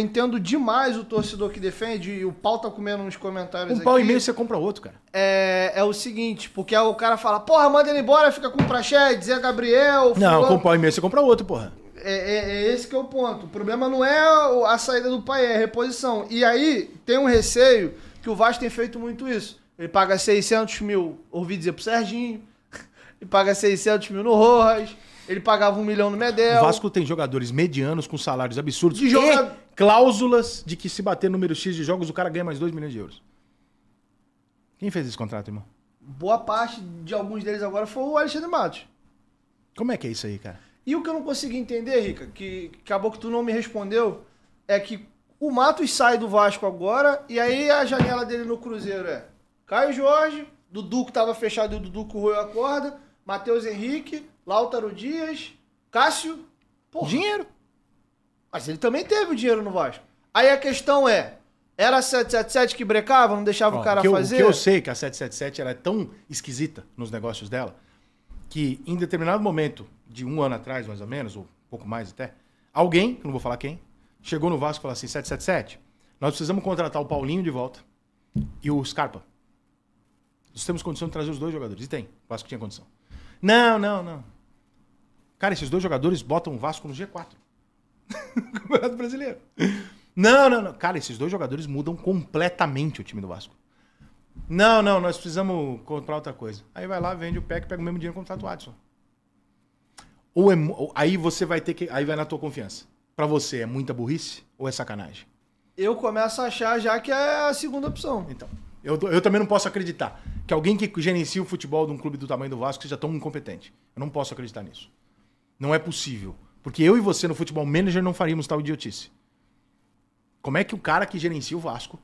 entendo demais o torcedor que defende e o pau tá comendo nos comentários um aqui. Um pau e meio você compra outro, cara. É, é o seguinte, porque o cara fala, porra, manda ele embora, fica com o Praxedes, Zé Gabriel... Não, com um pau e meio você compra outro, porra. É, é, é, esse que é o ponto. O problema não é a saída do pai, é a reposição. E aí tem um receio que o Vasco tem feito muito isso. Ele paga 600 mil, ouvi dizer, pro Serginho. Ele paga 600 mil no Rojas. Ele pagava um milhão no Medel. O Vasco tem jogadores medianos com salários absurdos. De joga cláusulas de que se bater número X de jogos, o cara ganha mais 2 milhões de euros. Quem fez esse contrato, irmão? Boa parte de alguns deles agora foi o Alexandre Matos. Como é que é isso aí, cara? E o que eu não consegui entender, Rica, que acabou que tu não me respondeu, é que o Matos sai do Vasco agora e aí a janela dele no Cruzeiro é Caio Jorge, Dudu que tava fechado e o Dudu correu a corda, Matheus Henrique, Lautaro Dias, Cássio. Porra. Dinheiro. Mas ele também teve o dinheiro no Vasco. Aí a questão é, era a 777 que brecava, não deixava o cara o fazer? O que eu sei é que a 777 era tão esquisita nos negócios dela, que em determinado momento, de um ano atrás mais ou menos, ou um pouco mais até, alguém, que não vou falar quem, chegou no Vasco e falou assim, 777, nós precisamos contratar o Paulinho de volta e o Scarpa. Nós temos condição de trazer os dois jogadores. E tem, o Vasco tinha condição. Não, não, não. Cara, esses dois jogadores botam o Vasco no G4. Campeonato Brasileiro. Não, não, não. Cara, esses dois jogadores mudam completamente o time do Vasco. Não, não, nós precisamos comprar outra coisa. Aí vai lá, vende o PEC, pega o mesmo dinheiro e o Watson. Ou, é, ou aí você vai ter que. Aí vai na tua confiança. Para você é muita burrice ou é sacanagem? Eu começo a achar já que é a segunda opção. Então. Eu, eu também não posso acreditar que alguém que gerencia o futebol de um clube do tamanho do Vasco seja tão incompetente. Eu não posso acreditar nisso. Não é possível. Porque eu e você no futebol manager não faríamos tal idiotice. Como é que o cara que gerencia o Vasco.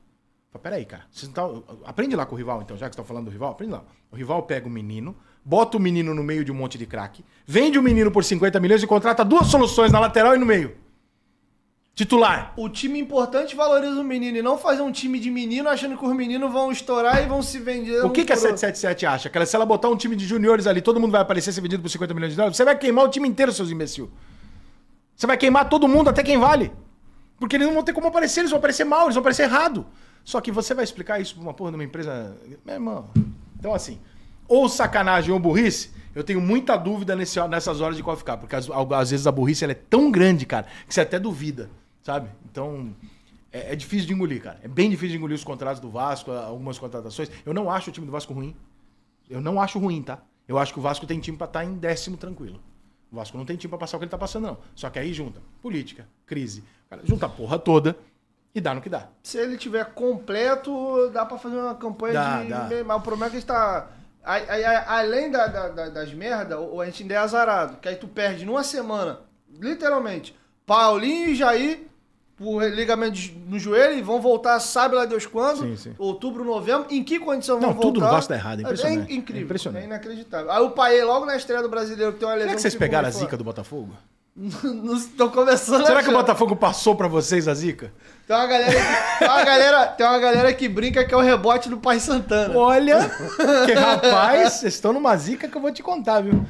Fala, peraí, cara. Vocês tá... Aprende lá com o rival, então, já que você tá falando do rival, aprende lá. O rival pega o menino, bota o menino no meio de um monte de craque, vende o menino por 50 milhões e contrata duas soluções na lateral e no meio. Titular. O time importante valoriza o menino e não faz um time de menino achando que os meninos vão estourar e vão se vender. O que, que a 777 acha? Que ela, se ela botar um time de juniores ali, todo mundo vai aparecer ser vendido por 50 milhões de dólares, você vai queimar o time inteiro, seus imbecil. Você vai queimar todo mundo, até quem vale. Porque eles não vão ter como aparecer, eles vão aparecer mal, eles vão aparecer errado. Só que você vai explicar isso pra uma porra de uma empresa. Meu irmão. Então, assim, ou sacanagem ou burrice, eu tenho muita dúvida nesse, nessas horas de qual ficar. Porque às, às vezes a burrice é tão grande, cara, que você até duvida, sabe? Então, é, é, difícil de engolir, cara. É bem difícil de engolir os contratos do Vasco, algumas contratações. Eu não acho o time do Vasco ruim. Eu não acho ruim, tá? Eu acho que o Vasco tem time pra estar tá em décimo tranquilo. O Vasco não tem time para passar o que ele tá passando, não. Só que aí junta política, crise, cara, junta a porra toda e dá no que dá. Se ele tiver completo, dá para fazer uma campanha dá, de. Dá. Mas o problema é que a gente tá. A, a, a, além da, da, da, das merda, a gente ainda é azarado. Que aí tu perde numa semana, literalmente, Paulinho e Jair por ligamento no joelho e vão voltar, sabe lá Deus quando? Sim, sim. Outubro, novembro. Em que condição vão voltar? Não, tudo não Vasco errado, é, é impressionante. É incrível, é, impressionante. é inacreditável. Aí o Paê, logo na estreia do Brasileiro, que tem uma lesão... Será que vocês tipo, pegaram a zica do Botafogo? Estão começando Será que o Botafogo passou para vocês a zica? Tem uma, galera que, tem, uma galera, tem uma galera que brinca que é o rebote do Pai Santana. Olha, que rapaz, vocês estão numa zica que eu vou te contar, viu?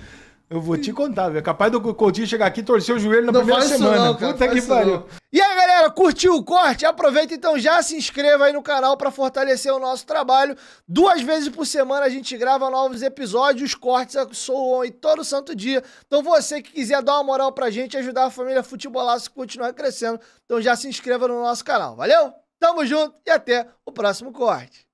Eu vou te contar, velho. Capaz do Coutinho chegar aqui e torcer o joelho na não primeira semana. Não, cara, Puta que pariu. E aí, galera, curtiu o corte? Aproveita então, já se inscreva aí no canal para fortalecer o nosso trabalho. Duas vezes por semana a gente grava novos episódios, os cortes soam aí todo santo dia. Então você que quiser dar uma moral pra gente, ajudar a família Futebolaço a continuar crescendo, então já se inscreva no nosso canal. Valeu? Tamo junto e até o próximo corte.